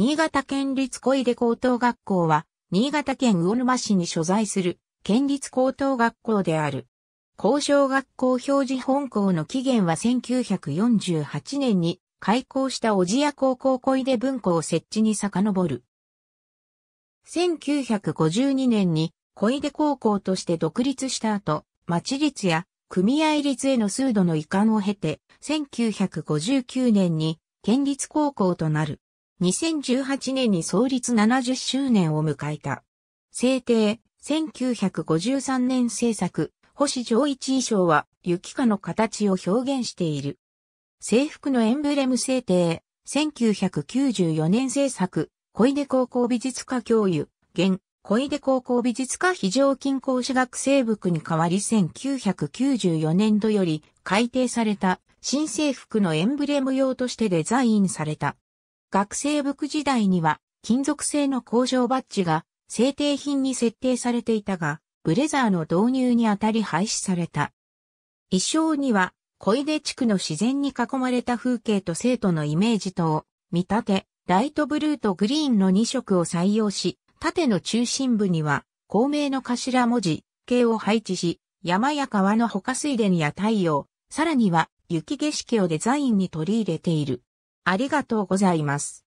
新潟県立小出高等学校は、新潟県魚沼市に所在する県立高等学校である。高小学校表示本校の起源は1948年に開校した小千谷高校小出庫校設置に遡る。1952年に小出高校として独立した後、町立や組合立への数度の移管を経て、1959年に県立高校となる。2018年に創立70周年を迎えた。制定、1953年制作、星上一衣装は、雪花の形を表現している。制服のエンブレム制定、1994年制作、小出高校美術科教諭、現、小出高校美術科非常勤講師学生服に代わり1994年度より改定された新制服のエンブレム用としてデザインされた。学生服時代には金属製の工場バッジが制定品に設定されていたが、ブレザーの導入にあたり廃止された。衣装には、小出地区の自然に囲まれた風景と生徒のイメージとを見立て、ライトブルーとグリーンの2色を採用し、縦の中心部には、公明の頭文字、系を配置し、山や川の他水田や太陽、さらには雪景色をデザインに取り入れている。ありがとうございます。